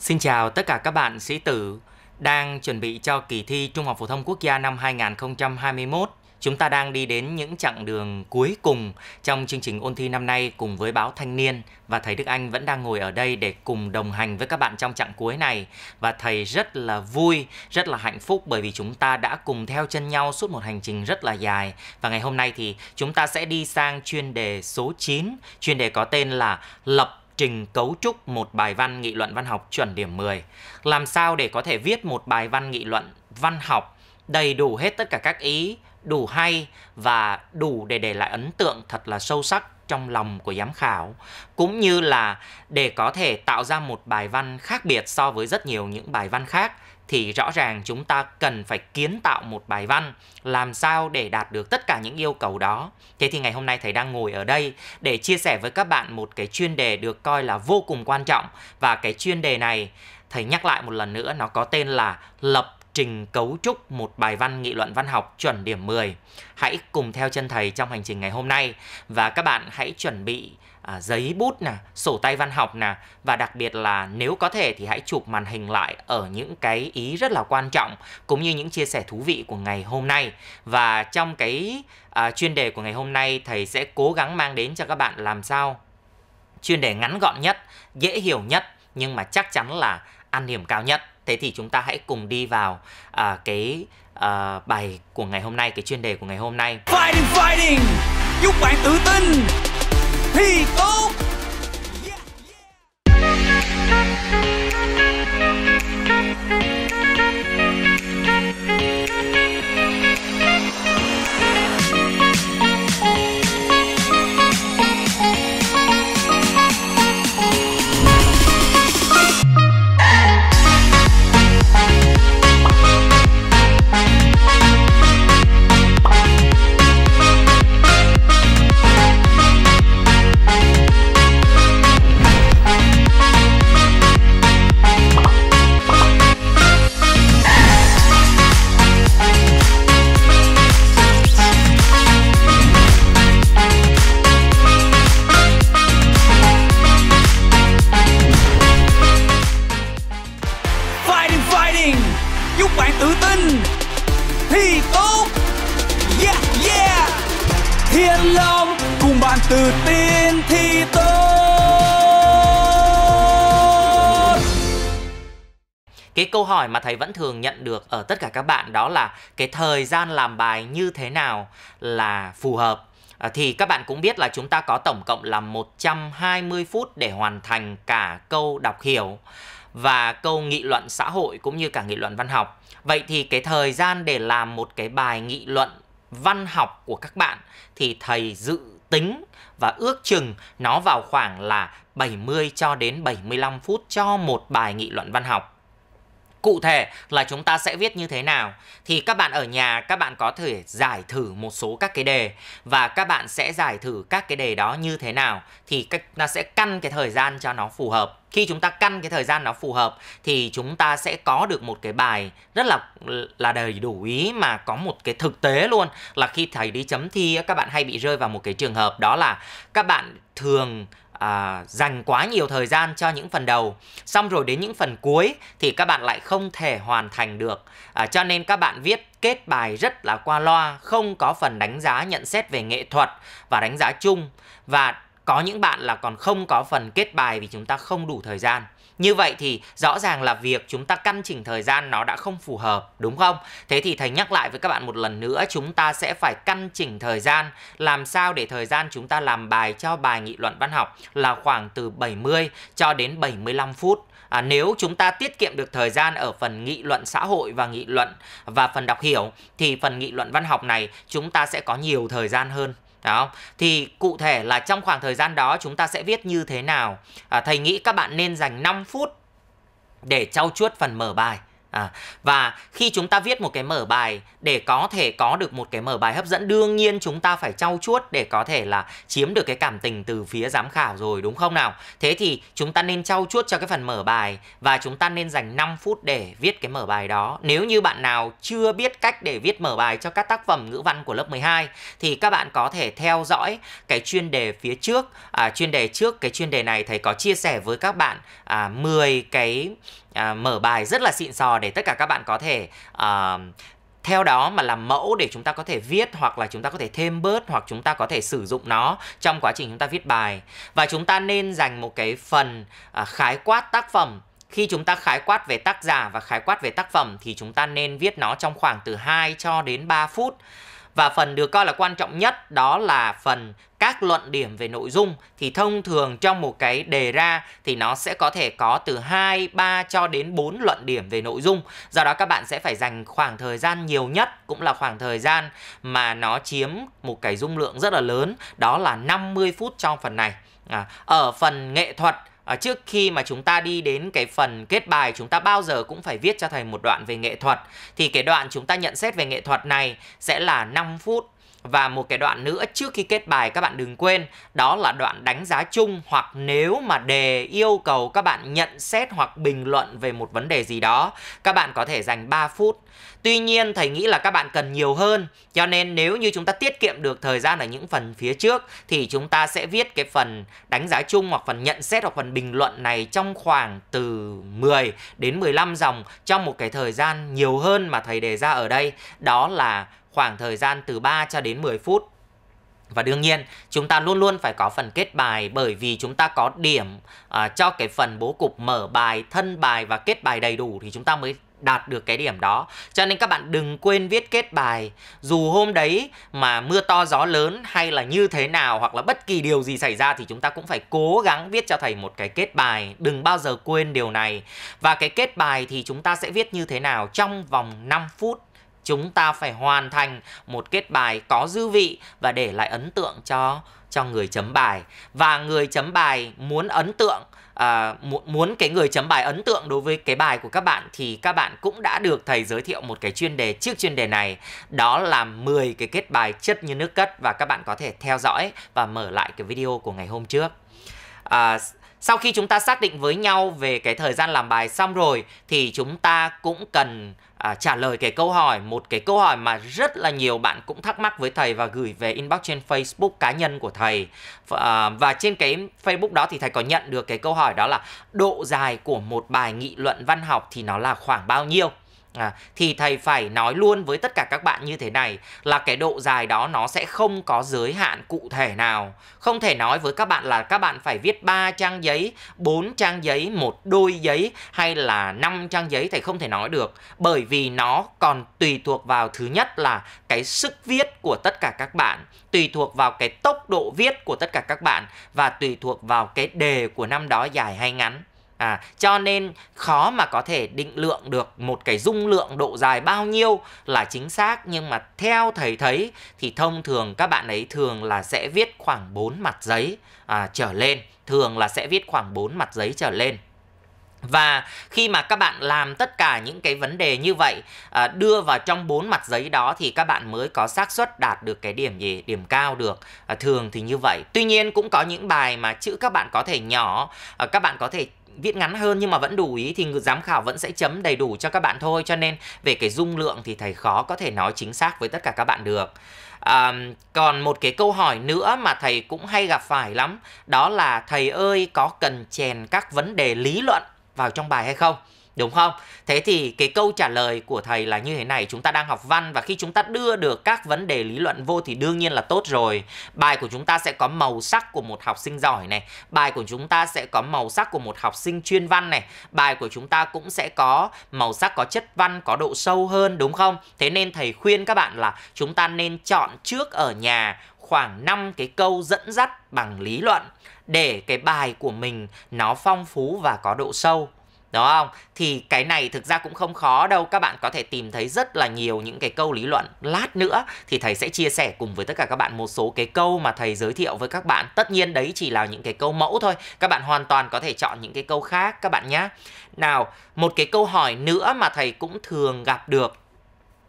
Xin chào tất cả các bạn sĩ tử đang chuẩn bị cho kỳ thi Trung học phổ thông quốc gia năm 2021. Chúng ta đang đi đến những chặng đường cuối cùng trong chương trình ôn thi năm nay cùng với báo Thanh niên và thầy Đức Anh vẫn đang ngồi ở đây để cùng đồng hành với các bạn trong chặng cuối này và thầy rất là vui, rất là hạnh phúc bởi vì chúng ta đã cùng theo chân nhau suốt một hành trình rất là dài và ngày hôm nay thì chúng ta sẽ đi sang chuyên đề số 9, chuyên đề có tên là lập trình cấu trúc một bài văn nghị luận văn học chuẩn điểm 10. Làm sao để có thể viết một bài văn nghị luận văn học đầy đủ hết tất cả các ý, đủ hay và đủ để để lại ấn tượng thật là sâu sắc trong lòng của giám khảo cũng như là để có thể tạo ra một bài văn khác biệt so với rất nhiều những bài văn khác thì rõ ràng chúng ta cần phải kiến tạo một bài văn làm sao để đạt được tất cả những yêu cầu đó. Thế thì ngày hôm nay thầy đang ngồi ở đây để chia sẻ với các bạn một cái chuyên đề được coi là vô cùng quan trọng và cái chuyên đề này thầy nhắc lại một lần nữa nó có tên là lập trình cấu trúc một bài văn nghị luận văn học chuẩn điểm 10. Hãy cùng theo chân thầy trong hành trình ngày hôm nay và các bạn hãy chuẩn bị à, giấy bút nè, sổ tay văn học nè và đặc biệt là nếu có thể thì hãy chụp màn hình lại ở những cái ý rất là quan trọng cũng như những chia sẻ thú vị của ngày hôm nay và trong cái à, chuyên đề của ngày hôm nay thầy sẽ cố gắng mang đến cho các bạn làm sao chuyên đề ngắn gọn nhất, dễ hiểu nhất nhưng mà chắc chắn là ăn điểm cao nhất. Thế thì chúng ta hãy cùng đi vào à, cái à, bài của ngày hôm nay, cái chuyên đề của ngày hôm nay. Fighting, fighting, giúp bạn tự tin thì tốt yeah, yeah. Cái câu hỏi mà thầy vẫn thường nhận được ở tất cả các bạn đó là cái thời gian làm bài như thế nào là phù hợp. À, thì các bạn cũng biết là chúng ta có tổng cộng là 120 phút để hoàn thành cả câu đọc hiểu và câu nghị luận xã hội cũng như cả nghị luận văn học. Vậy thì cái thời gian để làm một cái bài nghị luận văn học của các bạn thì thầy dự tính và ước chừng nó vào khoảng là 70 cho đến 75 phút cho một bài nghị luận văn học cụ thể là chúng ta sẽ viết như thế nào thì các bạn ở nhà các bạn có thể giải thử một số các cái đề và các bạn sẽ giải thử các cái đề đó như thế nào thì nó sẽ căn cái thời gian cho nó phù hợp khi chúng ta căn cái thời gian nó phù hợp thì chúng ta sẽ có được một cái bài rất là là đầy đủ ý mà có một cái thực tế luôn là khi thầy đi chấm thi các bạn hay bị rơi vào một cái trường hợp đó là các bạn thường à, dành quá nhiều thời gian cho những phần đầu xong rồi đến những phần cuối thì các bạn lại không thể hoàn thành được à, cho nên các bạn viết kết bài rất là qua loa không có phần đánh giá nhận xét về nghệ thuật và đánh giá chung và có những bạn là còn không có phần kết bài vì chúng ta không đủ thời gian như vậy thì rõ ràng là việc chúng ta căn chỉnh thời gian nó đã không phù hợp, đúng không? Thế thì thầy nhắc lại với các bạn một lần nữa, chúng ta sẽ phải căn chỉnh thời gian làm sao để thời gian chúng ta làm bài cho bài nghị luận văn học là khoảng từ 70 cho đến 75 phút. À, nếu chúng ta tiết kiệm được thời gian ở phần nghị luận xã hội và nghị luận và phần đọc hiểu thì phần nghị luận văn học này chúng ta sẽ có nhiều thời gian hơn đó thì cụ thể là trong khoảng thời gian đó chúng ta sẽ viết như thế nào à, thầy nghĩ các bạn nên dành 5 phút để trau chuốt phần mở bài À, và khi chúng ta viết một cái mở bài để có thể có được một cái mở bài hấp dẫn đương nhiên chúng ta phải trau chuốt để có thể là chiếm được cái cảm tình từ phía giám khảo rồi đúng không nào thế thì chúng ta nên trau chuốt cho cái phần mở bài và chúng ta nên dành 5 phút để viết cái mở bài đó nếu như bạn nào chưa biết cách để viết mở bài cho các tác phẩm ngữ văn của lớp 12 thì các bạn có thể theo dõi cái chuyên đề phía trước à, chuyên đề trước cái chuyên đề này thầy có chia sẻ với các bạn à, 10 cái à, mở bài rất là xịn sò để tất cả các bạn có thể uh, theo đó mà làm mẫu để chúng ta có thể viết hoặc là chúng ta có thể thêm bớt hoặc chúng ta có thể sử dụng nó trong quá trình chúng ta viết bài và chúng ta nên dành một cái phần uh, khái quát tác phẩm khi chúng ta khái quát về tác giả và khái quát về tác phẩm thì chúng ta nên viết nó trong khoảng từ 2 cho đến 3 phút và phần được coi là quan trọng nhất đó là phần các luận điểm về nội dung thì thông thường trong một cái đề ra thì nó sẽ có thể có từ 2, 3 cho đến 4 luận điểm về nội dung. Do đó các bạn sẽ phải dành khoảng thời gian nhiều nhất cũng là khoảng thời gian mà nó chiếm một cái dung lượng rất là lớn đó là 50 phút trong phần này. À, ở phần nghệ thuật à, trước khi mà chúng ta đi đến cái phần kết bài chúng ta bao giờ cũng phải viết cho thầy một đoạn về nghệ thuật thì cái đoạn chúng ta nhận xét về nghệ thuật này sẽ là 5 phút và một cái đoạn nữa trước khi kết bài các bạn đừng quên đó là đoạn đánh giá chung hoặc nếu mà đề yêu cầu các bạn nhận xét hoặc bình luận về một vấn đề gì đó, các bạn có thể dành 3 phút. Tuy nhiên thầy nghĩ là các bạn cần nhiều hơn, cho nên nếu như chúng ta tiết kiệm được thời gian ở những phần phía trước thì chúng ta sẽ viết cái phần đánh giá chung hoặc phần nhận xét hoặc phần bình luận này trong khoảng từ 10 đến 15 dòng trong một cái thời gian nhiều hơn mà thầy đề ra ở đây, đó là khoảng thời gian từ 3 cho đến 10 phút. Và đương nhiên, chúng ta luôn luôn phải có phần kết bài bởi vì chúng ta có điểm uh, cho cái phần bố cục mở bài, thân bài và kết bài đầy đủ thì chúng ta mới đạt được cái điểm đó. Cho nên các bạn đừng quên viết kết bài. Dù hôm đấy mà mưa to gió lớn hay là như thế nào hoặc là bất kỳ điều gì xảy ra thì chúng ta cũng phải cố gắng viết cho thầy một cái kết bài. Đừng bao giờ quên điều này. Và cái kết bài thì chúng ta sẽ viết như thế nào trong vòng 5 phút chúng ta phải hoàn thành một kết bài có dư vị và để lại ấn tượng cho cho người chấm bài và người chấm bài muốn ấn tượng à, muốn, cái người chấm bài ấn tượng đối với cái bài của các bạn thì các bạn cũng đã được thầy giới thiệu một cái chuyên đề trước chuyên đề này đó là 10 cái kết bài chất như nước cất và các bạn có thể theo dõi và mở lại cái video của ngày hôm trước à, sau khi chúng ta xác định với nhau về cái thời gian làm bài xong rồi thì chúng ta cũng cần à, trả lời cái câu hỏi một cái câu hỏi mà rất là nhiều bạn cũng thắc mắc với thầy và gửi về inbox trên Facebook cá nhân của thầy à, và trên cái Facebook đó thì thầy có nhận được cái câu hỏi đó là độ dài của một bài nghị luận văn học thì nó là khoảng bao nhiêu À, thì thầy phải nói luôn với tất cả các bạn như thế này là cái độ dài đó nó sẽ không có giới hạn cụ thể nào. Không thể nói với các bạn là các bạn phải viết 3 trang giấy, 4 trang giấy, một đôi giấy hay là 5 trang giấy thầy không thể nói được bởi vì nó còn tùy thuộc vào thứ nhất là cái sức viết của tất cả các bạn, tùy thuộc vào cái tốc độ viết của tất cả các bạn và tùy thuộc vào cái đề của năm đó dài hay ngắn. À, cho nên khó mà có thể định lượng được một cái dung lượng độ dài bao nhiêu là chính xác nhưng mà theo thầy thấy thì thông thường các bạn ấy thường là sẽ viết khoảng 4 mặt giấy à, trở lên, thường là sẽ viết khoảng 4 mặt giấy trở lên. Và khi mà các bạn làm tất cả những cái vấn đề như vậy à, đưa vào trong bốn mặt giấy đó thì các bạn mới có xác suất đạt được cái điểm gì điểm cao được à, thường thì như vậy. Tuy nhiên cũng có những bài mà chữ các bạn có thể nhỏ, à, các bạn có thể viết ngắn hơn nhưng mà vẫn đủ ý thì giám khảo vẫn sẽ chấm đầy đủ cho các bạn thôi cho nên về cái dung lượng thì thầy khó có thể nói chính xác với tất cả các bạn được à, còn một cái câu hỏi nữa mà thầy cũng hay gặp phải lắm đó là thầy ơi có cần chèn các vấn đề lý luận vào trong bài hay không đúng không? Thế thì cái câu trả lời của thầy là như thế này, chúng ta đang học văn và khi chúng ta đưa được các vấn đề lý luận vô thì đương nhiên là tốt rồi. Bài của chúng ta sẽ có màu sắc của một học sinh giỏi này, bài của chúng ta sẽ có màu sắc của một học sinh chuyên văn này, bài của chúng ta cũng sẽ có màu sắc có chất văn, có độ sâu hơn đúng không? Thế nên thầy khuyên các bạn là chúng ta nên chọn trước ở nhà khoảng 5 cái câu dẫn dắt bằng lý luận để cái bài của mình nó phong phú và có độ sâu đúng không? Thì cái này thực ra cũng không khó đâu, các bạn có thể tìm thấy rất là nhiều những cái câu lý luận. Lát nữa thì thầy sẽ chia sẻ cùng với tất cả các bạn một số cái câu mà thầy giới thiệu với các bạn. Tất nhiên đấy chỉ là những cái câu mẫu thôi, các bạn hoàn toàn có thể chọn những cái câu khác các bạn nhé. Nào, một cái câu hỏi nữa mà thầy cũng thường gặp được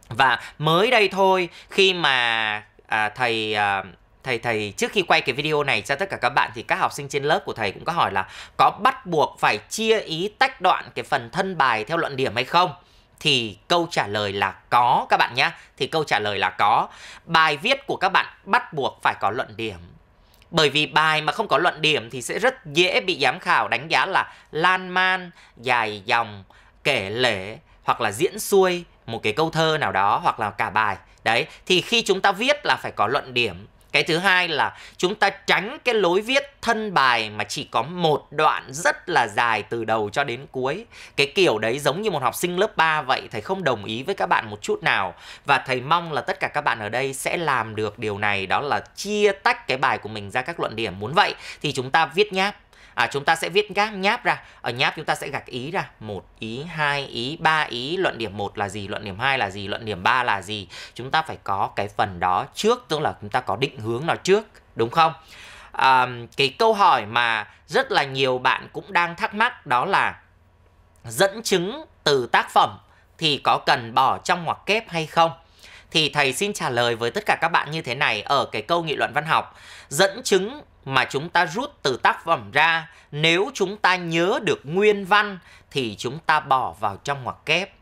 và mới đây thôi khi mà à, thầy à, thầy thầy trước khi quay cái video này cho tất cả các bạn thì các học sinh trên lớp của thầy cũng có hỏi là có bắt buộc phải chia ý tách đoạn cái phần thân bài theo luận điểm hay không? Thì câu trả lời là có các bạn nhé. Thì câu trả lời là có. Bài viết của các bạn bắt buộc phải có luận điểm. Bởi vì bài mà không có luận điểm thì sẽ rất dễ bị giám khảo đánh giá là lan man, dài dòng, kể lể hoặc là diễn xuôi một cái câu thơ nào đó hoặc là cả bài. Đấy, thì khi chúng ta viết là phải có luận điểm cái thứ hai là chúng ta tránh cái lối viết thân bài mà chỉ có một đoạn rất là dài từ đầu cho đến cuối. Cái kiểu đấy giống như một học sinh lớp 3 vậy, thầy không đồng ý với các bạn một chút nào. Và thầy mong là tất cả các bạn ở đây sẽ làm được điều này, đó là chia tách cái bài của mình ra các luận điểm. Muốn vậy thì chúng ta viết nháp à, chúng ta sẽ viết gác nháp ra ở nháp chúng ta sẽ gạch ý ra một ý hai ý ba ý luận điểm một là gì luận điểm hai là gì luận điểm ba là gì chúng ta phải có cái phần đó trước tức là chúng ta có định hướng nó trước đúng không à, cái câu hỏi mà rất là nhiều bạn cũng đang thắc mắc đó là dẫn chứng từ tác phẩm thì có cần bỏ trong ngoặc kép hay không thì thầy xin trả lời với tất cả các bạn như thế này ở cái câu nghị luận văn học dẫn chứng mà chúng ta rút từ tác phẩm ra nếu chúng ta nhớ được nguyên văn thì chúng ta bỏ vào trong ngoặc kép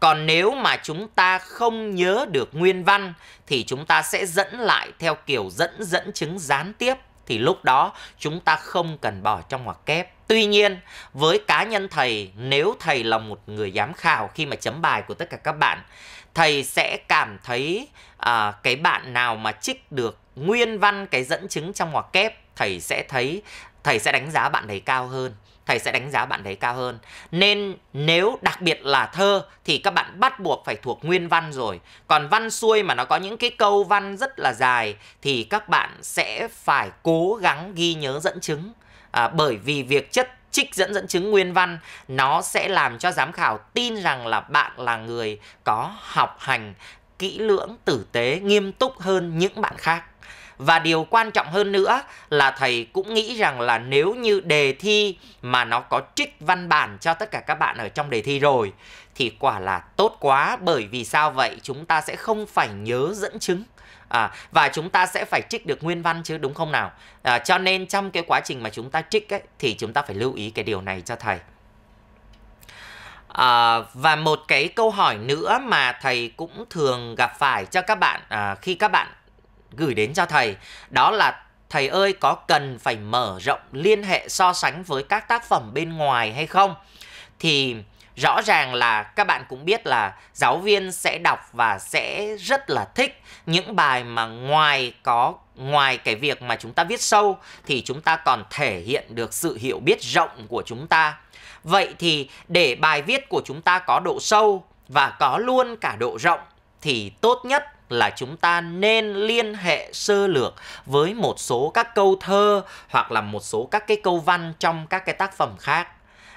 còn nếu mà chúng ta không nhớ được nguyên văn thì chúng ta sẽ dẫn lại theo kiểu dẫn dẫn chứng gián tiếp thì lúc đó chúng ta không cần bỏ trong ngoặc kép Tuy nhiên, với cá nhân thầy, nếu thầy là một người giám khảo khi mà chấm bài của tất cả các bạn, thầy sẽ cảm thấy à, cái bạn nào mà trích được nguyên văn cái dẫn chứng trong ngoặc kép thầy sẽ thấy thầy sẽ đánh giá bạn đấy cao hơn thầy sẽ đánh giá bạn đấy cao hơn nên nếu đặc biệt là thơ thì các bạn bắt buộc phải thuộc nguyên văn rồi còn văn xuôi mà nó có những cái câu văn rất là dài thì các bạn sẽ phải cố gắng ghi nhớ dẫn chứng à, bởi vì việc chất trích dẫn dẫn chứng nguyên văn nó sẽ làm cho giám khảo tin rằng là bạn là người có học hành kỹ lưỡng tử tế nghiêm túc hơn những bạn khác và điều quan trọng hơn nữa là thầy cũng nghĩ rằng là nếu như đề thi mà nó có trích văn bản cho tất cả các bạn ở trong đề thi rồi thì quả là tốt quá bởi vì sao vậy? Chúng ta sẽ không phải nhớ dẫn chứng à, và chúng ta sẽ phải trích được nguyên văn chứ đúng không nào à, cho nên trong cái quá trình mà chúng ta trích ấy, thì chúng ta phải lưu ý cái điều này cho thầy à, và một cái câu hỏi nữa mà thầy cũng thường gặp phải cho các bạn à, khi các bạn gửi đến cho thầy đó là thầy ơi có cần phải mở rộng liên hệ so sánh với các tác phẩm bên ngoài hay không thì rõ ràng là các bạn cũng biết là giáo viên sẽ đọc và sẽ rất là thích những bài mà ngoài có ngoài cái việc mà chúng ta viết sâu thì chúng ta còn thể hiện được sự hiểu biết rộng của chúng ta vậy thì để bài viết của chúng ta có độ sâu và có luôn cả độ rộng thì tốt nhất là chúng ta nên liên hệ sơ lược với một số các câu thơ hoặc là một số các cái câu văn trong các cái tác phẩm khác.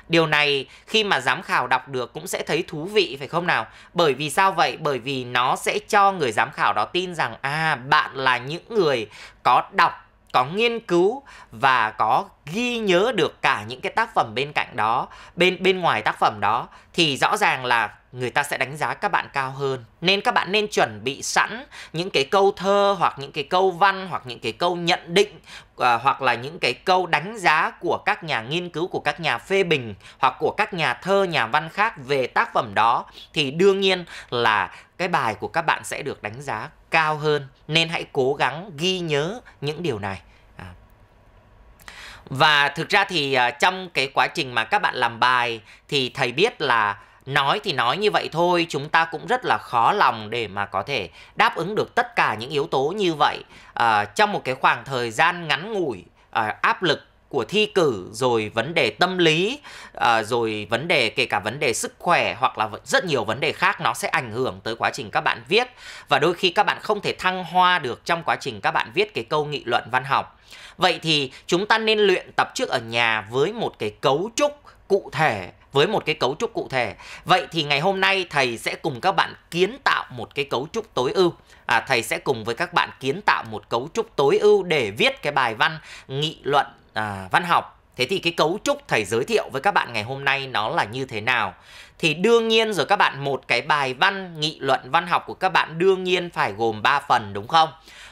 Điều này khi mà giám khảo đọc được cũng sẽ thấy thú vị phải không nào? Bởi vì sao vậy? Bởi vì nó sẽ cho người giám khảo đó tin rằng à bạn là những người có đọc có nghiên cứu và có ghi nhớ được cả những cái tác phẩm bên cạnh đó bên bên ngoài tác phẩm đó thì rõ ràng là người ta sẽ đánh giá các bạn cao hơn nên các bạn nên chuẩn bị sẵn những cái câu thơ hoặc những cái câu văn hoặc những cái câu nhận định à, hoặc là những cái câu đánh giá của các nhà nghiên cứu của các nhà phê bình hoặc của các nhà thơ nhà văn khác về tác phẩm đó thì đương nhiên là cái bài của các bạn sẽ được đánh giá cao hơn nên hãy cố gắng ghi nhớ những điều này à. và thực ra thì à, trong cái quá trình mà các bạn làm bài thì thầy biết là nói thì nói như vậy thôi chúng ta cũng rất là khó lòng để mà có thể đáp ứng được tất cả những yếu tố như vậy à, trong một cái khoảng thời gian ngắn ngủi à, áp lực của thi cử rồi vấn đề tâm lý à, rồi vấn đề kể cả vấn đề sức khỏe hoặc là rất nhiều vấn đề khác nó sẽ ảnh hưởng tới quá trình các bạn viết và đôi khi các bạn không thể thăng hoa được trong quá trình các bạn viết cái câu nghị luận văn học vậy thì chúng ta nên luyện tập trước ở nhà với một cái cấu trúc cụ thể với một cái cấu trúc cụ thể. Vậy thì ngày hôm nay thầy sẽ cùng các bạn kiến tạo một cái cấu trúc tối ưu. À, thầy sẽ cùng với các bạn kiến tạo một cấu trúc tối ưu để viết cái bài văn nghị luận à, văn học. Thế thì cái cấu trúc thầy giới thiệu với các bạn ngày hôm nay nó là như thế nào? Thì đương nhiên rồi các bạn một cái bài văn nghị luận văn học của các bạn đương nhiên phải gồm 3 phần đúng không?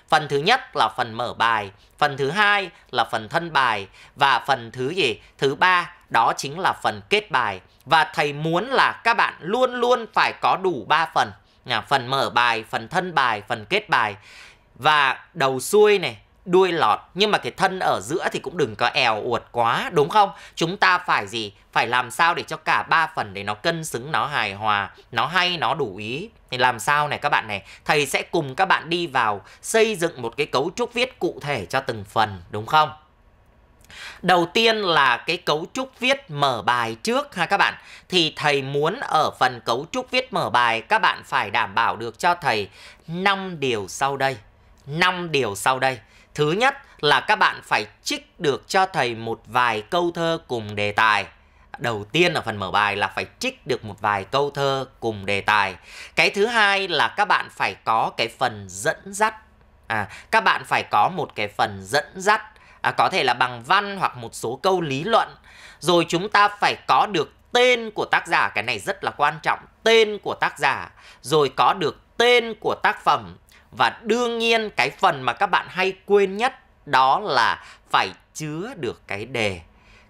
Phần thứ nhất là phần mở bài, phần thứ hai là phần thân bài và phần thứ gì? Thứ ba đó chính là phần kết bài. Và thầy muốn là các bạn luôn luôn phải có đủ 3 phần. Phần mở bài, phần thân bài, phần kết bài. Và đầu xuôi này, đuôi lọt nhưng mà cái thân ở giữa thì cũng đừng có èo uột quá đúng không chúng ta phải gì phải làm sao để cho cả ba phần để nó cân xứng nó hài hòa nó hay nó đủ ý thì làm sao này các bạn này thầy sẽ cùng các bạn đi vào xây dựng một cái cấu trúc viết cụ thể cho từng phần đúng không Đầu tiên là cái cấu trúc viết mở bài trước ha các bạn. Thì thầy muốn ở phần cấu trúc viết mở bài các bạn phải đảm bảo được cho thầy năm điều sau đây. năm điều sau đây. Thứ nhất là các bạn phải trích được cho thầy một vài câu thơ cùng đề tài. Đầu tiên ở phần mở bài là phải trích được một vài câu thơ cùng đề tài. Cái thứ hai là các bạn phải có cái phần dẫn dắt. À, các bạn phải có một cái phần dẫn dắt à, có thể là bằng văn hoặc một số câu lý luận rồi chúng ta phải có được tên của tác giả cái này rất là quan trọng tên của tác giả rồi có được tên của tác phẩm và đương nhiên cái phần mà các bạn hay quên nhất đó là phải chứa được cái đề.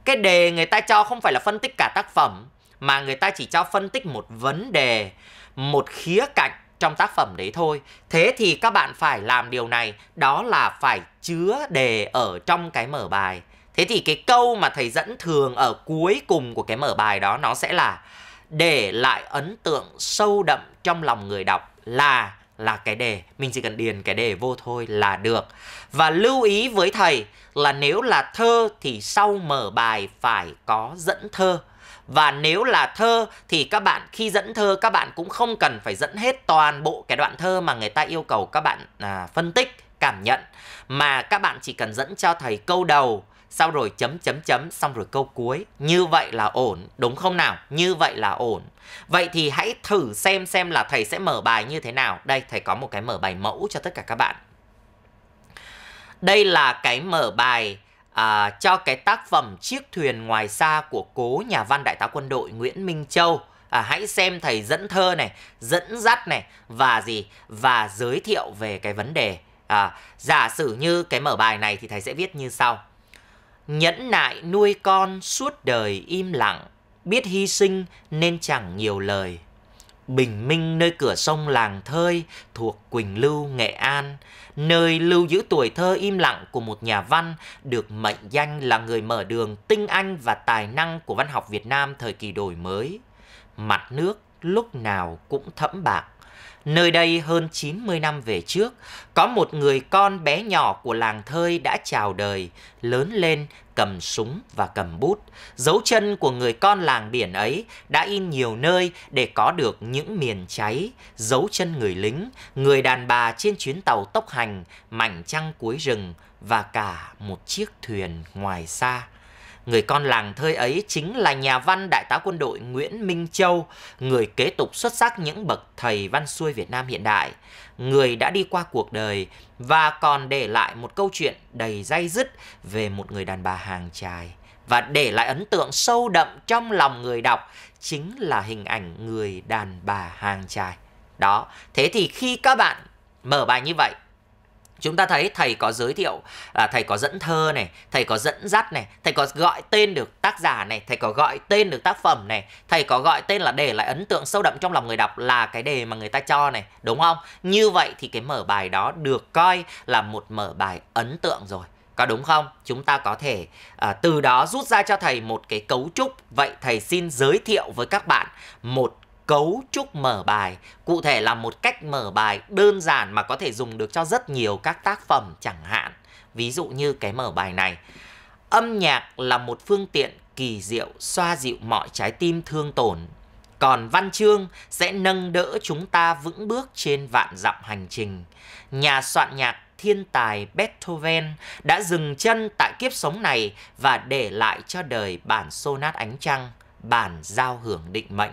Cái đề người ta cho không phải là phân tích cả tác phẩm mà người ta chỉ cho phân tích một vấn đề, một khía cạnh trong tác phẩm đấy thôi. Thế thì các bạn phải làm điều này, đó là phải chứa đề ở trong cái mở bài. Thế thì cái câu mà thầy dẫn thường ở cuối cùng của cái mở bài đó nó sẽ là để lại ấn tượng sâu đậm trong lòng người đọc là là cái đề mình chỉ cần điền cái đề vô thôi là được và lưu ý với thầy là nếu là thơ thì sau mở bài phải có dẫn thơ và nếu là thơ thì các bạn khi dẫn thơ các bạn cũng không cần phải dẫn hết toàn bộ cái đoạn thơ mà người ta yêu cầu các bạn à, phân tích cảm nhận mà các bạn chỉ cần dẫn cho thầy câu đầu sau rồi chấm chấm chấm xong rồi câu cuối. Như vậy là ổn, đúng không nào? Như vậy là ổn. Vậy thì hãy thử xem xem là thầy sẽ mở bài như thế nào. Đây, thầy có một cái mở bài mẫu cho tất cả các bạn. Đây là cái mở bài à, cho cái tác phẩm Chiếc thuyền ngoài xa của cố nhà văn đại tá quân đội Nguyễn Minh Châu. À, hãy xem thầy dẫn thơ này, dẫn dắt này và gì và giới thiệu về cái vấn đề. À, giả sử như cái mở bài này thì thầy sẽ viết như sau nhẫn nại nuôi con suốt đời im lặng, biết hy sinh nên chẳng nhiều lời. Bình minh nơi cửa sông làng thơi thuộc Quỳnh Lưu, Nghệ An, nơi lưu giữ tuổi thơ im lặng của một nhà văn được mệnh danh là người mở đường tinh anh và tài năng của văn học Việt Nam thời kỳ đổi mới. Mặt nước lúc nào cũng thẫm bạc. Nơi đây hơn 90 năm về trước, có một người con bé nhỏ của làng thơi đã chào đời, lớn lên cầm súng và cầm bút. Dấu chân của người con làng biển ấy đã in nhiều nơi để có được những miền cháy, dấu chân người lính, người đàn bà trên chuyến tàu tốc hành, mảnh trăng cuối rừng và cả một chiếc thuyền ngoài xa. Người con làng thơi ấy chính là nhà văn đại tá quân đội Nguyễn Minh Châu, người kế tục xuất sắc những bậc thầy văn xuôi Việt Nam hiện đại. Người đã đi qua cuộc đời và còn để lại một câu chuyện đầy dây dứt về một người đàn bà hàng trài và để lại ấn tượng sâu đậm trong lòng người đọc chính là hình ảnh người đàn bà hàng trài. Đó, thế thì khi các bạn mở bài như vậy Chúng ta thấy thầy có giới thiệu, à, thầy có dẫn thơ này, thầy có dẫn dắt này, thầy có gọi tên được tác giả này, thầy có gọi tên được tác phẩm này, thầy có gọi tên là để lại ấn tượng sâu đậm trong lòng người đọc là cái đề mà người ta cho này, đúng không? Như vậy thì cái mở bài đó được coi là một mở bài ấn tượng rồi. Có đúng không? Chúng ta có thể à, từ đó rút ra cho thầy một cái cấu trúc. Vậy thầy xin giới thiệu với các bạn một cấu trúc mở bài cụ thể là một cách mở bài đơn giản mà có thể dùng được cho rất nhiều các tác phẩm chẳng hạn ví dụ như cái mở bài này âm nhạc là một phương tiện kỳ diệu xoa dịu mọi trái tim thương tổn còn văn chương sẽ nâng đỡ chúng ta vững bước trên vạn dặm hành trình nhà soạn nhạc thiên tài Beethoven đã dừng chân tại kiếp sống này và để lại cho đời bản sonat ánh trăng, bản giao hưởng định mệnh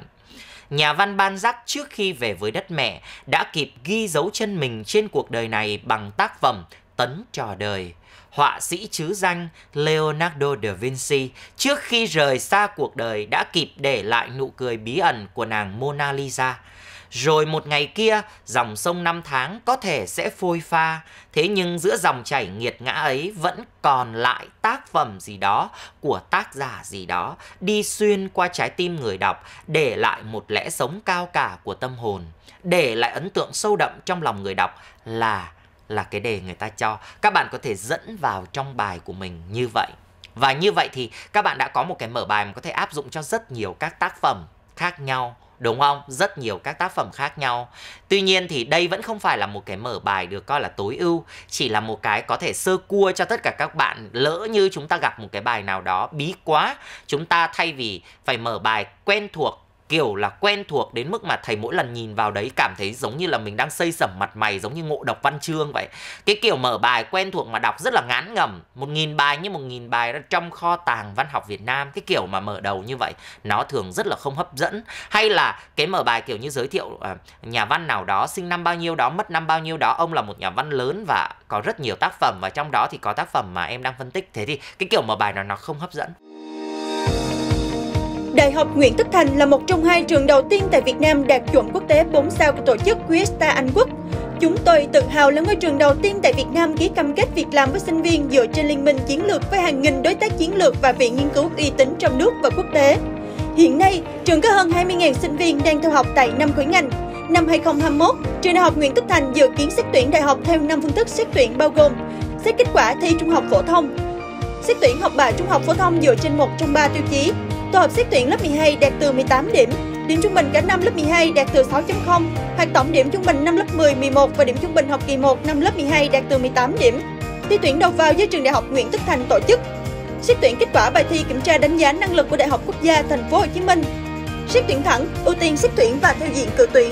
nhà văn Ban Giác trước khi về với đất mẹ đã kịp ghi dấu chân mình trên cuộc đời này bằng tác phẩm Tấn trò đời. Họa sĩ chứ danh Leonardo da Vinci trước khi rời xa cuộc đời đã kịp để lại nụ cười bí ẩn của nàng Mona Lisa – rồi một ngày kia, dòng sông năm tháng có thể sẽ phôi pha, thế nhưng giữa dòng chảy nghiệt ngã ấy vẫn còn lại tác phẩm gì đó của tác giả gì đó đi xuyên qua trái tim người đọc để lại một lẽ sống cao cả của tâm hồn, để lại ấn tượng sâu đậm trong lòng người đọc là là cái đề người ta cho. Các bạn có thể dẫn vào trong bài của mình như vậy. Và như vậy thì các bạn đã có một cái mở bài mà có thể áp dụng cho rất nhiều các tác phẩm khác nhau đúng không? Rất nhiều các tác phẩm khác nhau. Tuy nhiên thì đây vẫn không phải là một cái mở bài được coi là tối ưu, chỉ là một cái có thể sơ cua cho tất cả các bạn lỡ như chúng ta gặp một cái bài nào đó bí quá, chúng ta thay vì phải mở bài quen thuộc kiểu là quen thuộc đến mức mà thầy mỗi lần nhìn vào đấy cảm thấy giống như là mình đang xây sẩm mặt mày giống như ngộ độc văn chương vậy cái kiểu mở bài quen thuộc mà đọc rất là ngán ngẩm một nghìn bài như một nghìn bài trong kho tàng văn học Việt Nam cái kiểu mà mở đầu như vậy nó thường rất là không hấp dẫn hay là cái mở bài kiểu như giới thiệu à, nhà văn nào đó sinh năm bao nhiêu đó mất năm bao nhiêu đó ông là một nhà văn lớn và có rất nhiều tác phẩm và trong đó thì có tác phẩm mà em đang phân tích thế thì cái kiểu mở bài nó nó không hấp dẫn Đại học Nguyễn Tất Thành là một trong hai trường đầu tiên tại Việt Nam đạt chuẩn quốc tế 4 sao của tổ chức Quista Anh Quốc. Chúng tôi tự hào là ngôi trường đầu tiên tại Việt Nam ký cam kết việc làm với sinh viên dựa trên liên minh chiến lược với hàng nghìn đối tác chiến lược và viện nghiên cứu uy tín trong nước và quốc tế. Hiện nay, trường có hơn 20.000 sinh viên đang theo học tại năm khối ngành. Năm 2021, trường Đại học Nguyễn Tất Thành dự kiến xét tuyển đại học theo 5 phương thức xét tuyển bao gồm xét kết quả thi trung học phổ thông, xét tuyển học bạ trung học phổ thông dựa trên một trong ba tiêu chí, Tổ hợp xét tuyển lớp 12 đạt từ 18 điểm, điểm trung bình cả năm lớp 12 đạt từ 6.0, hoặc tổng điểm trung bình năm lớp 10, 11 và điểm trung bình học kỳ 1 năm lớp 12 đạt từ 18 điểm. Thi tuyển đầu vào do trường Đại học Nguyễn Tất Thành tổ chức. Xét tuyển kết quả bài thi kiểm tra đánh giá năng lực của Đại học Quốc gia Thành phố Hồ Chí Minh. Xét tuyển thẳng, ưu tiên xét tuyển và theo diện cử tuyển,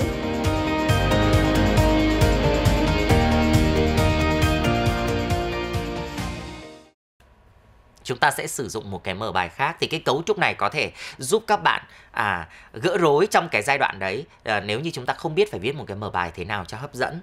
chúng ta sẽ sử dụng một cái mở bài khác thì cái cấu trúc này có thể giúp các bạn à gỡ rối trong cái giai đoạn đấy à, nếu như chúng ta không biết phải viết một cái mở bài thế nào cho hấp dẫn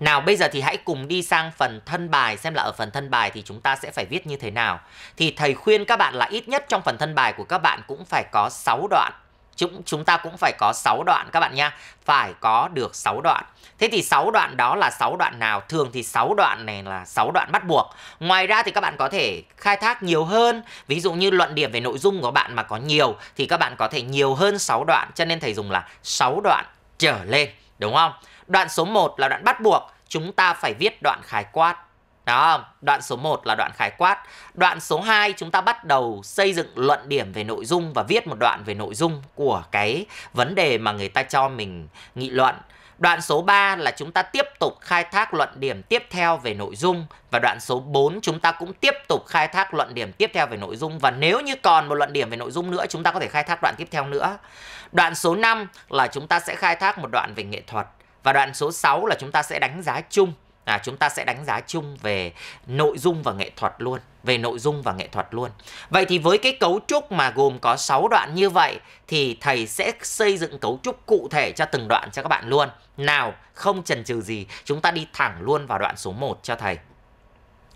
nào bây giờ thì hãy cùng đi sang phần thân bài xem là ở phần thân bài thì chúng ta sẽ phải viết như thế nào. Thì thầy khuyên các bạn là ít nhất trong phần thân bài của các bạn cũng phải có 6 đoạn. Chúng chúng ta cũng phải có 6 đoạn các bạn nha, phải có được 6 đoạn. Thế thì 6 đoạn đó là 6 đoạn nào? Thường thì 6 đoạn này là 6 đoạn bắt buộc. Ngoài ra thì các bạn có thể khai thác nhiều hơn. Ví dụ như luận điểm về nội dung của bạn mà có nhiều thì các bạn có thể nhiều hơn 6 đoạn. Cho nên thầy dùng là 6 đoạn trở lên. Đúng không? Đoạn số 1 là đoạn bắt buộc. Chúng ta phải viết đoạn khái quát. Đó, đoạn số 1 là đoạn khái quát. Đoạn số 2 chúng ta bắt đầu xây dựng luận điểm về nội dung và viết một đoạn về nội dung của cái vấn đề mà người ta cho mình nghị luận. Đoạn số 3 là chúng ta tiếp tục khai thác luận điểm tiếp theo về nội dung và đoạn số 4 chúng ta cũng tiếp tục khai thác luận điểm tiếp theo về nội dung và nếu như còn một luận điểm về nội dung nữa chúng ta có thể khai thác đoạn tiếp theo nữa. Đoạn số 5 là chúng ta sẽ khai thác một đoạn về nghệ thuật và đoạn số 6 là chúng ta sẽ đánh giá chung à, chúng ta sẽ đánh giá chung về nội dung và nghệ thuật luôn về nội dung và nghệ thuật luôn. Vậy thì với cái cấu trúc mà gồm có 6 đoạn như vậy thì thầy sẽ xây dựng cấu trúc cụ thể cho từng đoạn cho các bạn luôn. Nào, không chần chừ gì, chúng ta đi thẳng luôn vào đoạn số 1 cho thầy.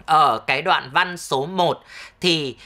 Ở cái đoạn văn số 1 thì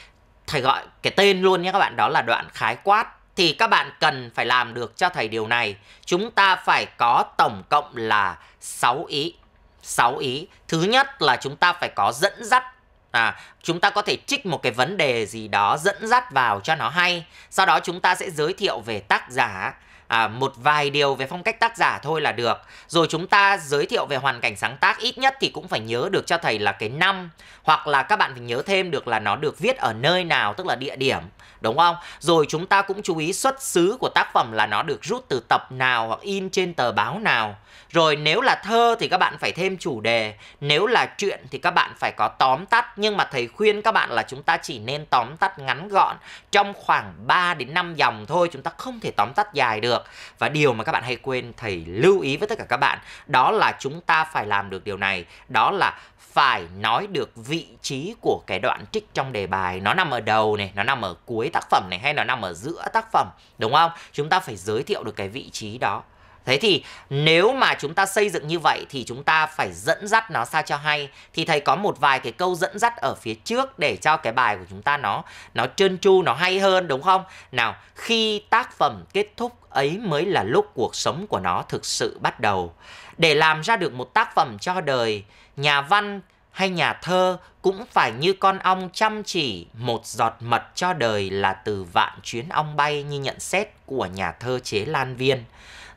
thầy gọi cái tên luôn nhé các bạn, đó là đoạn khái quát thì các bạn cần phải làm được cho thầy điều này. Chúng ta phải có tổng cộng là 6 ý 6 ý. Thứ nhất là chúng ta phải có dẫn dắt À, chúng ta có thể trích một cái vấn đề gì đó dẫn dắt vào cho nó hay. Sau đó chúng ta sẽ giới thiệu về tác giả à, một vài điều về phong cách tác giả thôi là được rồi chúng ta giới thiệu về hoàn cảnh sáng tác ít nhất thì cũng phải nhớ được cho thầy là cái năm hoặc là các bạn phải nhớ thêm được là nó được viết ở nơi nào tức là địa điểm đúng không rồi chúng ta cũng chú ý xuất xứ của tác phẩm là nó được rút từ tập nào hoặc in trên tờ báo nào rồi nếu là thơ thì các bạn phải thêm chủ đề nếu là chuyện thì các bạn phải có tóm tắt nhưng mà thầy khuyên các bạn là chúng ta chỉ nên tóm tắt ngắn gọn trong khoảng 3 đến 5 dòng thôi chúng ta không thể tóm tắt dài được được. Và điều mà các bạn hay quên thầy lưu ý với tất cả các bạn đó là chúng ta phải làm được điều này, đó là phải nói được vị trí của cái đoạn trích trong đề bài nó nằm ở đầu này nó nằm ở cuối tác phẩm này hay nó nằm ở giữa tác phẩm đúng không chúng ta phải giới thiệu được cái vị trí đó Thế thì nếu mà chúng ta xây dựng như vậy thì chúng ta phải dẫn dắt nó sao cho hay. Thì thầy có một vài cái câu dẫn dắt ở phía trước để cho cái bài của chúng ta nó nó trơn tru, nó hay hơn đúng không? Nào, khi tác phẩm kết thúc ấy mới là lúc cuộc sống của nó thực sự bắt đầu. Để làm ra được một tác phẩm cho đời, nhà văn hay nhà thơ cũng phải như con ong chăm chỉ một giọt mật cho đời là từ vạn chuyến ong bay như nhận xét của nhà thơ chế Lan Viên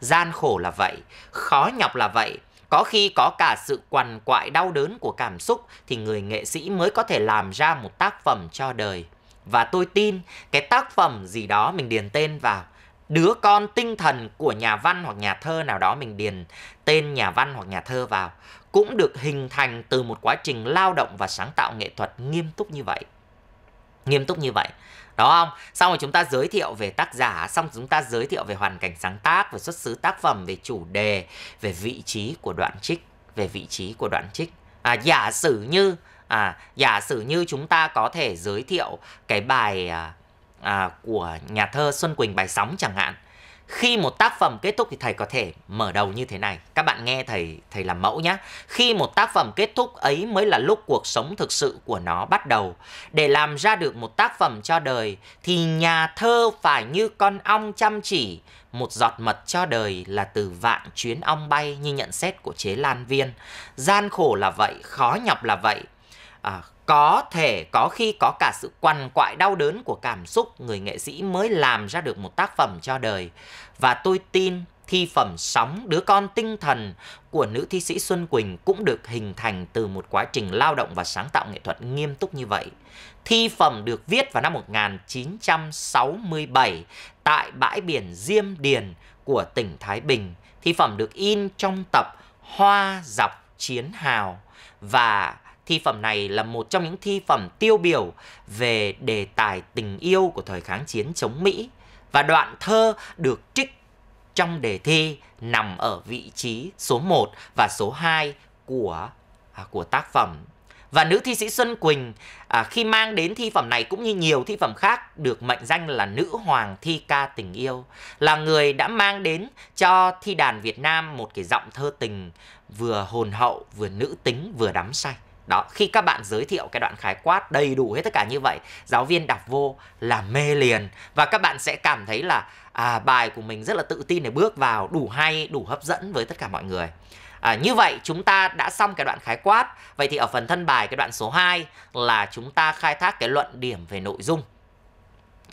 gian khổ là vậy, khó nhọc là vậy. Có khi có cả sự quằn quại đau đớn của cảm xúc thì người nghệ sĩ mới có thể làm ra một tác phẩm cho đời. Và tôi tin cái tác phẩm gì đó mình điền tên vào đứa con tinh thần của nhà văn hoặc nhà thơ nào đó mình điền tên nhà văn hoặc nhà thơ vào cũng được hình thành từ một quá trình lao động và sáng tạo nghệ thuật nghiêm túc như vậy nghiêm túc như vậy đó không xong rồi chúng ta giới thiệu về tác giả xong chúng ta giới thiệu về hoàn cảnh sáng tác về xuất xứ tác phẩm về chủ đề về vị trí của đoạn trích về vị trí của đoạn trích à, giả sử như à giả sử như chúng ta có thể giới thiệu cái bài à, à của nhà thơ Xuân Quỳnh bài sóng chẳng hạn khi một tác phẩm kết thúc thì thầy có thể mở đầu như thế này các bạn nghe thầy thầy làm mẫu nhé khi một tác phẩm kết thúc ấy mới là lúc cuộc sống thực sự của nó bắt đầu để làm ra được một tác phẩm cho đời thì nhà thơ phải như con ong chăm chỉ một giọt mật cho đời là từ vạn chuyến ong bay như nhận xét của chế lan viên gian khổ là vậy khó nhọc là vậy à, có thể có khi có cả sự quằn quại đau đớn của cảm xúc người nghệ sĩ mới làm ra được một tác phẩm cho đời và tôi tin thi phẩm sóng đứa con tinh thần của nữ thi sĩ Xuân Quỳnh cũng được hình thành từ một quá trình lao động và sáng tạo nghệ thuật nghiêm túc như vậy. Thi phẩm được viết vào năm 1967 tại bãi biển Diêm Điền của tỉnh Thái Bình. Thi phẩm được in trong tập Hoa dọc chiến hào và Thi phẩm này là một trong những thi phẩm tiêu biểu về đề tài tình yêu của thời kháng chiến chống Mỹ và đoạn thơ được trích trong đề thi nằm ở vị trí số 1 và số 2 của à, của tác phẩm. Và nữ thi sĩ Xuân Quỳnh à, khi mang đến thi phẩm này cũng như nhiều thi phẩm khác được mệnh danh là nữ hoàng thi ca tình yêu, là người đã mang đến cho thi đàn Việt Nam một cái giọng thơ tình vừa hồn hậu, vừa nữ tính, vừa đắm say đó khi các bạn giới thiệu cái đoạn khái quát đầy đủ hết tất cả như vậy giáo viên đọc vô là mê liền và các bạn sẽ cảm thấy là à, bài của mình rất là tự tin để bước vào đủ hay đủ hấp dẫn với tất cả mọi người À, như vậy chúng ta đã xong cái đoạn khái quát. Vậy thì ở phần thân bài cái đoạn số 2 là chúng ta khai thác cái luận điểm về nội dung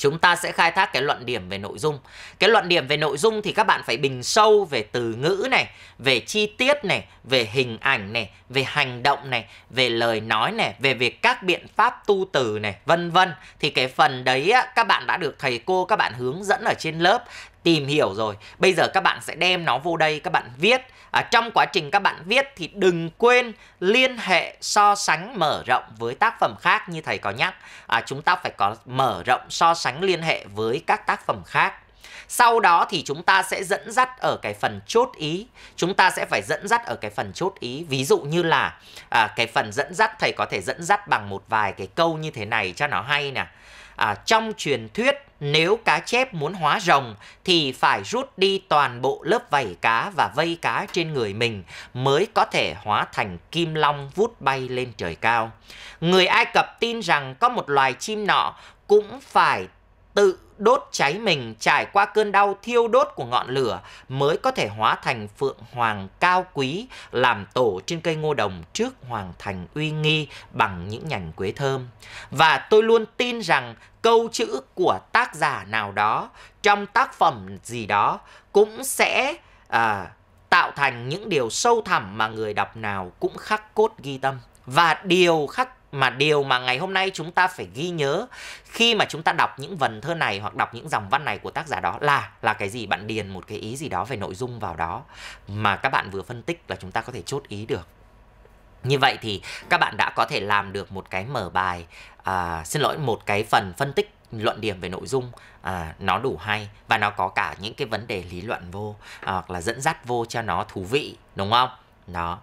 chúng ta sẽ khai thác cái luận điểm về nội dung. Cái luận điểm về nội dung thì các bạn phải bình sâu về từ ngữ này, về chi tiết này, về hình ảnh này, về hành động này, về lời nói này, về việc các biện pháp tu từ này, vân vân. Thì cái phần đấy á, các bạn đã được thầy cô các bạn hướng dẫn ở trên lớp tìm hiểu rồi bây giờ các bạn sẽ đem nó vô đây các bạn viết à, trong quá trình các bạn viết thì đừng quên liên hệ so sánh mở rộng với tác phẩm khác như thầy có nhắc à, chúng ta phải có mở rộng so sánh liên hệ với các tác phẩm khác sau đó thì chúng ta sẽ dẫn dắt ở cái phần chốt ý chúng ta sẽ phải dẫn dắt ở cái phần chốt ý ví dụ như là à, cái phần dẫn dắt thầy có thể dẫn dắt bằng một vài cái câu như thế này cho nó hay nè à, trong truyền thuyết nếu cá chép muốn hóa rồng thì phải rút đi toàn bộ lớp vảy cá và vây cá trên người mình mới có thể hóa thành kim long vút bay lên trời cao. Người Ai Cập tin rằng có một loài chim nọ cũng phải tự đốt cháy mình trải qua cơn đau thiêu đốt của ngọn lửa mới có thể hóa thành phượng hoàng cao quý làm tổ trên cây ngô đồng trước hoàng thành uy nghi bằng những nhành quế thơm. Và tôi luôn tin rằng câu chữ của tác giả nào đó trong tác phẩm gì đó cũng sẽ à, tạo thành những điều sâu thẳm mà người đọc nào cũng khắc cốt ghi tâm. Và điều khắc mà điều mà ngày hôm nay chúng ta phải ghi nhớ khi mà chúng ta đọc những vần thơ này hoặc đọc những dòng văn này của tác giả đó là là cái gì bạn điền một cái ý gì đó về nội dung vào đó mà các bạn vừa phân tích là chúng ta có thể chốt ý được như vậy thì các bạn đã có thể làm được một cái mở bài à, xin lỗi một cái phần phân tích luận điểm về nội dung à, nó đủ hay và nó có cả những cái vấn đề lý luận vô à, hoặc là dẫn dắt vô cho nó thú vị đúng không đó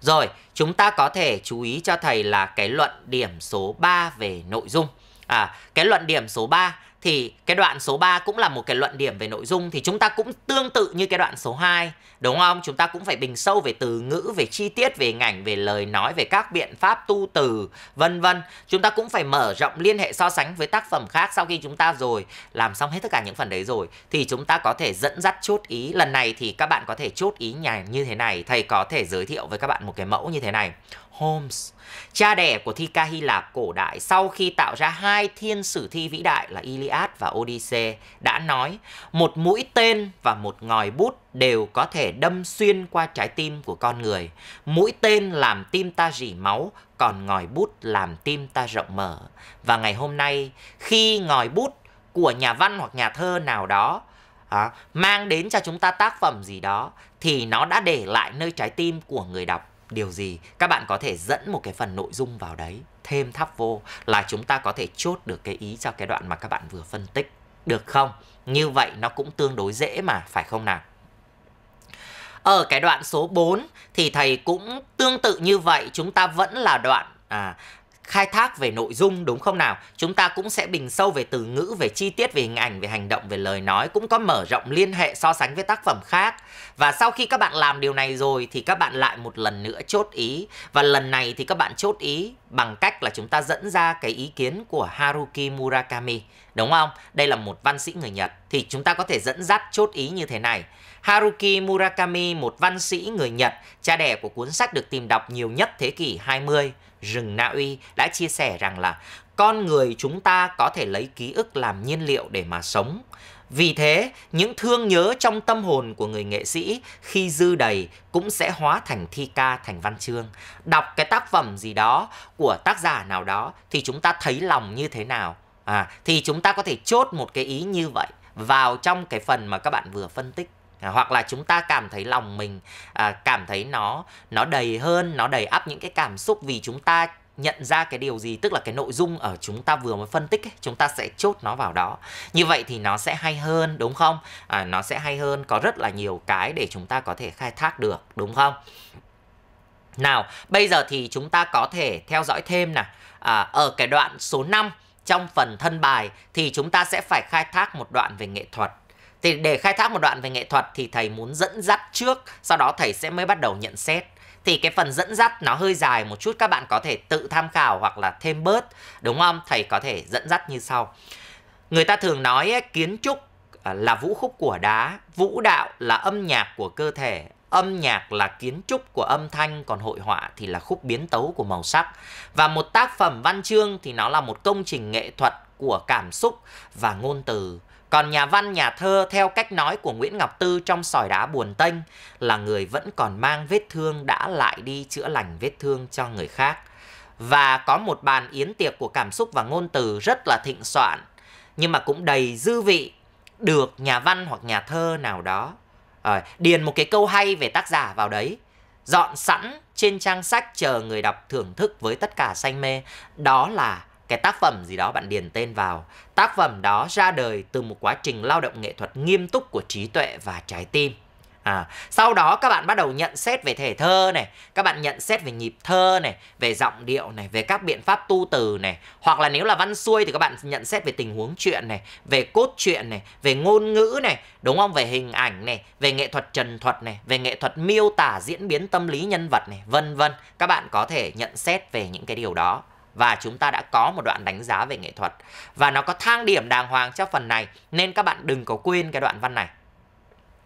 rồi, chúng ta có thể chú ý cho thầy là cái luận điểm số 3 về nội dung. À, cái luận điểm số 3 thì cái đoạn số 3 cũng là một cái luận điểm về nội dung thì chúng ta cũng tương tự như cái đoạn số 2 đúng không? Chúng ta cũng phải bình sâu về từ ngữ, về chi tiết, về ảnh về lời nói, về các biện pháp tu từ vân vân. Chúng ta cũng phải mở rộng liên hệ so sánh với tác phẩm khác sau khi chúng ta rồi làm xong hết tất cả những phần đấy rồi thì chúng ta có thể dẫn dắt chốt ý. Lần này thì các bạn có thể chốt ý nhà như thế này, thầy có thể giới thiệu với các bạn một cái mẫu như thế này. Holmes. Cha đẻ của thi ca Hy Lạp cổ đại sau khi tạo ra hai thiên sử thi vĩ đại là Iliad và Odyssey đã nói một mũi tên và một ngòi bút đều có thể đâm xuyên qua trái tim của con người. Mũi tên làm tim ta rỉ máu, còn ngòi bút làm tim ta rộng mở. Và ngày hôm nay, khi ngòi bút của nhà văn hoặc nhà thơ nào đó à, mang đến cho chúng ta tác phẩm gì đó thì nó đã để lại nơi trái tim của người đọc điều gì các bạn có thể dẫn một cái phần nội dung vào đấy thêm tháp vô là chúng ta có thể chốt được cái ý cho cái đoạn mà các bạn vừa phân tích được không như vậy nó cũng tương đối dễ mà phải không nào ở cái đoạn số 4 thì thầy cũng tương tự như vậy chúng ta vẫn là đoạn à khai thác về nội dung đúng không nào? Chúng ta cũng sẽ bình sâu về từ ngữ, về chi tiết, về hình ảnh, về hành động, về lời nói, cũng có mở rộng liên hệ so sánh với tác phẩm khác. Và sau khi các bạn làm điều này rồi thì các bạn lại một lần nữa chốt ý và lần này thì các bạn chốt ý bằng cách là chúng ta dẫn ra cái ý kiến của Haruki Murakami, đúng không? Đây là một văn sĩ người Nhật thì chúng ta có thể dẫn dắt chốt ý như thế này. Haruki Murakami, một văn sĩ người Nhật, cha đẻ của cuốn sách được tìm đọc nhiều nhất thế kỷ 20 rừng Na Uy đã chia sẻ rằng là con người chúng ta có thể lấy ký ức làm nhiên liệu để mà sống. Vì thế, những thương nhớ trong tâm hồn của người nghệ sĩ khi dư đầy cũng sẽ hóa thành thi ca, thành văn chương. Đọc cái tác phẩm gì đó của tác giả nào đó thì chúng ta thấy lòng như thế nào? À, thì chúng ta có thể chốt một cái ý như vậy vào trong cái phần mà các bạn vừa phân tích. À, hoặc là chúng ta cảm thấy lòng mình à, cảm thấy nó nó đầy hơn nó đầy ắp những cái cảm xúc vì chúng ta nhận ra cái điều gì tức là cái nội dung ở chúng ta vừa mới phân tích ấy, chúng ta sẽ chốt nó vào đó như vậy thì nó sẽ hay hơn đúng không à, nó sẽ hay hơn có rất là nhiều cái để chúng ta có thể khai thác được đúng không nào bây giờ thì chúng ta có thể theo dõi thêm nè à, ở cái đoạn số 5 trong phần thân bài thì chúng ta sẽ phải khai thác một đoạn về nghệ thuật thì để khai thác một đoạn về nghệ thuật thì thầy muốn dẫn dắt trước, sau đó thầy sẽ mới bắt đầu nhận xét. Thì cái phần dẫn dắt nó hơi dài một chút các bạn có thể tự tham khảo hoặc là thêm bớt, đúng không? Thầy có thể dẫn dắt như sau. Người ta thường nói kiến trúc à, là vũ khúc của đá, vũ đạo là âm nhạc của cơ thể, âm nhạc là kiến trúc của âm thanh còn hội họa thì là khúc biến tấu của màu sắc và một tác phẩm văn chương thì nó là một công trình nghệ thuật của cảm xúc và ngôn từ còn nhà văn nhà thơ theo cách nói của Nguyễn Ngọc Tư trong sỏi đá buồn tênh là người vẫn còn mang vết thương đã lại đi chữa lành vết thương cho người khác. Và có một bàn yến tiệc của cảm xúc và ngôn từ rất là thịnh soạn, nhưng mà cũng đầy dư vị được nhà văn hoặc nhà thơ nào đó à, điền một cái câu hay về tác giả vào đấy dọn sẵn trên trang sách chờ người đọc thưởng thức với tất cả say mê đó là cái tác phẩm gì đó bạn điền tên vào. Tác phẩm đó ra đời từ một quá trình lao động nghệ thuật nghiêm túc của trí tuệ và trái tim. À, sau đó các bạn bắt đầu nhận xét về thể thơ này, các bạn nhận xét về nhịp thơ này, về giọng điệu này, về các biện pháp tu từ này, hoặc là nếu là văn xuôi thì các bạn nhận xét về tình huống chuyện này, về cốt truyện này, về ngôn ngữ này, đúng không? Về hình ảnh này, về nghệ thuật trần thuật này, về nghệ thuật miêu tả diễn biến tâm lý nhân vật này, vân vân. Các bạn có thể nhận xét về những cái điều đó và chúng ta đã có một đoạn đánh giá về nghệ thuật và nó có thang điểm đàng hoàng cho phần này nên các bạn đừng có quên cái đoạn văn này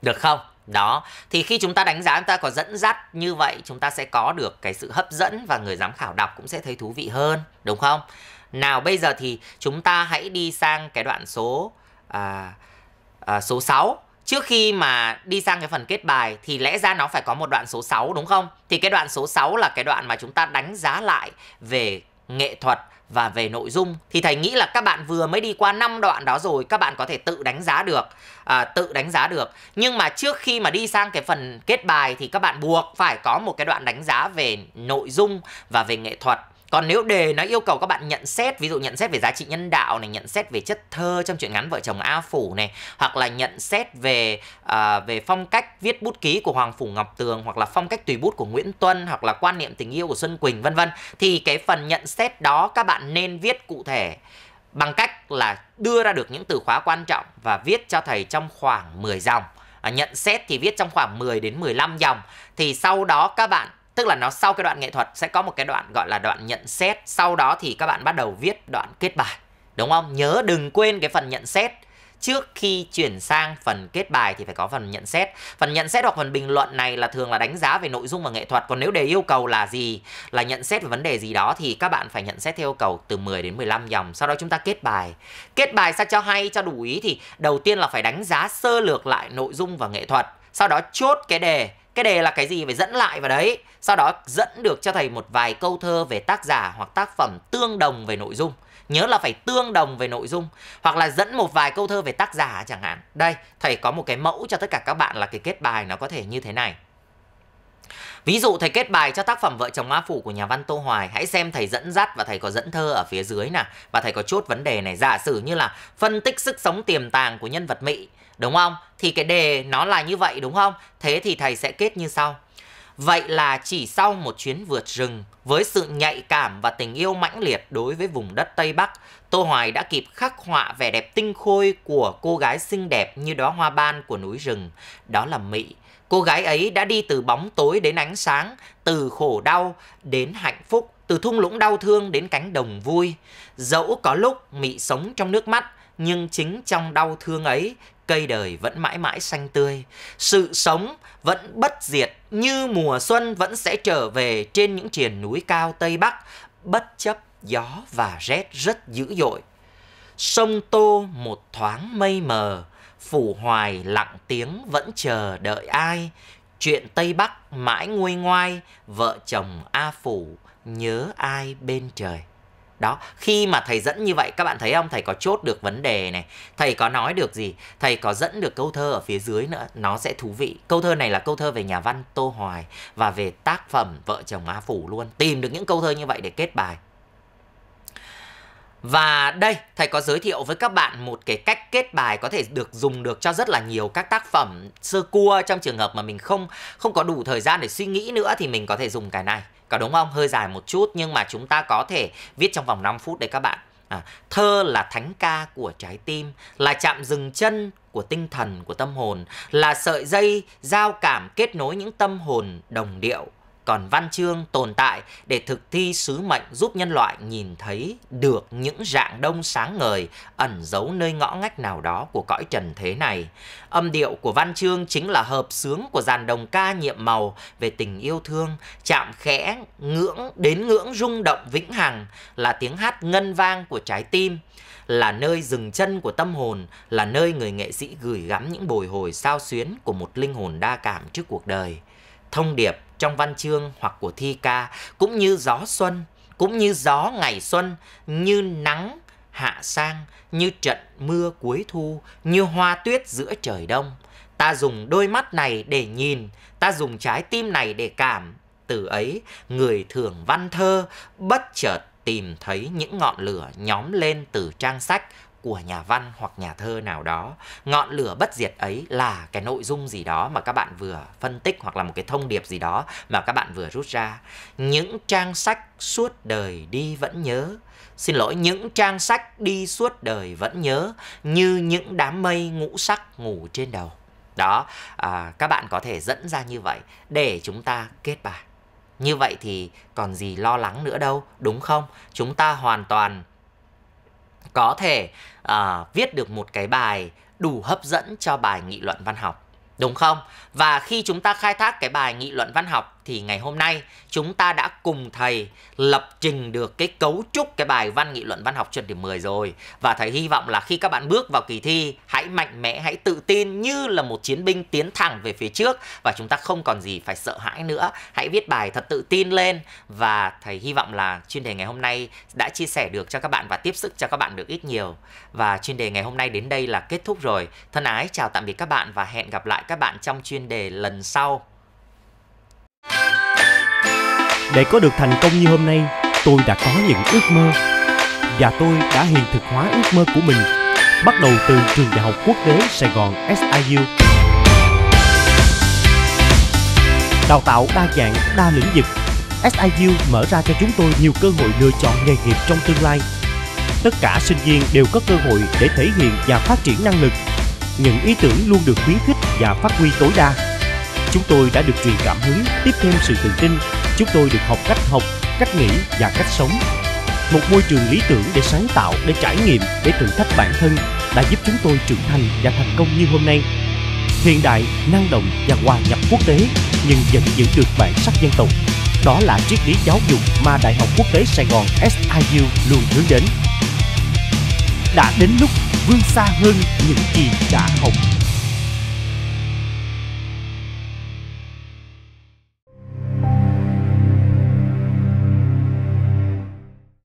được không đó thì khi chúng ta đánh giá chúng ta có dẫn dắt như vậy chúng ta sẽ có được cái sự hấp dẫn và người giám khảo đọc cũng sẽ thấy thú vị hơn đúng không nào bây giờ thì chúng ta hãy đi sang cái đoạn số à, à, số 6 Trước khi mà đi sang cái phần kết bài thì lẽ ra nó phải có một đoạn số 6 đúng không? Thì cái đoạn số 6 là cái đoạn mà chúng ta đánh giá lại về nghệ thuật và về nội dung thì thầy nghĩ là các bạn vừa mới đi qua 5 đoạn đó rồi các bạn có thể tự đánh giá được à, tự đánh giá được nhưng mà trước khi mà đi sang cái phần kết bài thì các bạn buộc phải có một cái đoạn đánh giá về nội dung và về nghệ thuật còn nếu đề nó yêu cầu các bạn nhận xét ví dụ nhận xét về giá trị nhân đạo này nhận xét về chất thơ trong truyện ngắn vợ chồng a phủ này hoặc là nhận xét về à, về phong cách viết bút ký của hoàng phủ ngọc tường hoặc là phong cách tùy bút của nguyễn tuân hoặc là quan niệm tình yêu của xuân quỳnh vân vân thì cái phần nhận xét đó các bạn nên viết cụ thể bằng cách là đưa ra được những từ khóa quan trọng và viết cho thầy trong khoảng 10 dòng. À, nhận xét thì viết trong khoảng 10 đến 15 dòng thì sau đó các bạn tức là nó sau cái đoạn nghệ thuật sẽ có một cái đoạn gọi là đoạn nhận xét sau đó thì các bạn bắt đầu viết đoạn kết bài đúng không nhớ đừng quên cái phần nhận xét trước khi chuyển sang phần kết bài thì phải có phần nhận xét. Phần nhận xét hoặc phần bình luận này là thường là đánh giá về nội dung và nghệ thuật. Còn nếu đề yêu cầu là gì, là nhận xét về vấn đề gì đó thì các bạn phải nhận xét theo yêu cầu từ 10 đến 15 dòng. Sau đó chúng ta kết bài. Kết bài sao cho hay, cho đủ ý thì đầu tiên là phải đánh giá sơ lược lại nội dung và nghệ thuật. Sau đó chốt cái đề cái đề là cái gì phải dẫn lại vào đấy sau đó dẫn được cho thầy một vài câu thơ về tác giả hoặc tác phẩm tương đồng về nội dung nhớ là phải tương đồng về nội dung hoặc là dẫn một vài câu thơ về tác giả chẳng hạn đây thầy có một cái mẫu cho tất cả các bạn là cái kết bài nó có thể như thế này Ví dụ thầy kết bài cho tác phẩm Vợ chồng Á Phủ của nhà văn Tô Hoài, hãy xem thầy dẫn dắt và thầy có dẫn thơ ở phía dưới nè, và thầy có chốt vấn đề này, giả sử như là phân tích sức sống tiềm tàng của nhân vật Mỹ đúng không? Thì cái đề nó là như vậy đúng không? Thế thì thầy sẽ kết như sau. Vậy là chỉ sau một chuyến vượt rừng, với sự nhạy cảm và tình yêu mãnh liệt đối với vùng đất Tây Bắc, Tô Hoài đã kịp khắc họa vẻ đẹp tinh khôi của cô gái xinh đẹp như đóa hoa ban của núi rừng, đó là Mỹ. Cô gái ấy đã đi từ bóng tối đến ánh sáng, từ khổ đau đến hạnh phúc, từ thung lũng đau thương đến cánh đồng vui. Dẫu có lúc Mỹ sống trong nước mắt, nhưng chính trong đau thương ấy, cây đời vẫn mãi mãi xanh tươi, sự sống vẫn bất diệt như mùa xuân vẫn sẽ trở về trên những triền núi cao Tây Bắc, bất chấp gió và rét rất dữ dội. Sông Tô một thoáng mây mờ, phủ hoài lặng tiếng vẫn chờ đợi ai, chuyện Tây Bắc mãi nguôi ngoai, vợ chồng A Phủ nhớ ai bên trời đó khi mà thầy dẫn như vậy các bạn thấy không thầy có chốt được vấn đề này thầy có nói được gì thầy có dẫn được câu thơ ở phía dưới nữa nó sẽ thú vị câu thơ này là câu thơ về nhà văn tô hoài và về tác phẩm vợ chồng á phủ luôn tìm được những câu thơ như vậy để kết bài và đây, thầy có giới thiệu với các bạn một cái cách kết bài có thể được dùng được cho rất là nhiều các tác phẩm sơ cua trong trường hợp mà mình không không có đủ thời gian để suy nghĩ nữa thì mình có thể dùng cái này có đúng không hơi dài một chút nhưng mà chúng ta có thể viết trong vòng 5 phút đấy các bạn à, thơ là thánh ca của trái tim là chạm dừng chân của tinh thần của tâm hồn là sợi dây giao cảm kết nối những tâm hồn đồng điệu còn văn chương tồn tại để thực thi sứ mệnh giúp nhân loại nhìn thấy được những rạng đông sáng ngời ẩn giấu nơi ngõ ngách nào đó của cõi trần thế này. Âm điệu của văn chương chính là hợp sướng của dàn đồng ca nhiệm màu về tình yêu thương, chạm khẽ, ngưỡng đến ngưỡng rung động vĩnh hằng là tiếng hát ngân vang của trái tim là nơi dừng chân của tâm hồn, là nơi người nghệ sĩ gửi gắm những bồi hồi sao xuyến của một linh hồn đa cảm trước cuộc đời. Thông điệp trong văn chương hoặc của thi ca cũng như gió xuân cũng như gió ngày xuân như nắng hạ sang như trận mưa cuối thu như hoa tuyết giữa trời đông ta dùng đôi mắt này để nhìn ta dùng trái tim này để cảm từ ấy người thường văn thơ bất chợt tìm thấy những ngọn lửa nhóm lên từ trang sách của nhà văn hoặc nhà thơ nào đó ngọn lửa bất diệt ấy là cái nội dung gì đó mà các bạn vừa phân tích hoặc là một cái thông điệp gì đó mà các bạn vừa rút ra những trang sách suốt đời đi vẫn nhớ xin lỗi những trang sách đi suốt đời vẫn nhớ như những đám mây ngũ sắc ngủ trên đầu đó à, các bạn có thể dẫn ra như vậy để chúng ta kết bài như vậy thì còn gì lo lắng nữa đâu đúng không chúng ta hoàn toàn có thể uh, viết được một cái bài đủ hấp dẫn cho bài nghị luận văn học đúng không và khi chúng ta khai thác cái bài nghị luận văn học thì ngày hôm nay chúng ta đã cùng thầy lập trình được cái cấu trúc cái bài văn nghị luận văn học chuẩn điểm 10 rồi và thầy hy vọng là khi các bạn bước vào kỳ thi hãy mạnh mẽ hãy tự tin như là một chiến binh tiến thẳng về phía trước và chúng ta không còn gì phải sợ hãi nữa hãy viết bài thật tự tin lên và thầy hy vọng là chuyên đề ngày hôm nay đã chia sẻ được cho các bạn và tiếp sức cho các bạn được ít nhiều và chuyên đề ngày hôm nay đến đây là kết thúc rồi thân ái chào tạm biệt các bạn và hẹn gặp lại các bạn trong chuyên đề lần sau để có được thành công như hôm nay, tôi đã có những ước mơ và tôi đã hiện thực hóa ước mơ của mình bắt đầu từ trường đại học quốc tế Sài Gòn SIU. Đào tạo đa dạng, đa lĩnh vực, SIU mở ra cho chúng tôi nhiều cơ hội lựa chọn nghề nghiệp trong tương lai. Tất cả sinh viên đều có cơ hội để thể hiện và phát triển năng lực. Những ý tưởng luôn được khuyến khích và phát huy tối đa. Chúng tôi đã được truyền cảm hứng, tiếp thêm sự tự tin Chúng tôi được học cách học, cách nghĩ và cách sống. Một môi trường lý tưởng để sáng tạo, để trải nghiệm, để thử thách bản thân đã giúp chúng tôi trưởng thành và thành công như hôm nay. Hiện đại, năng động và hòa nhập quốc tế nhưng vẫn giữ được bản sắc dân tộc. Đó là triết lý giáo dục mà Đại học Quốc tế Sài Gòn SIU luôn hướng đến. Đã đến lúc vươn xa hơn những gì đã học.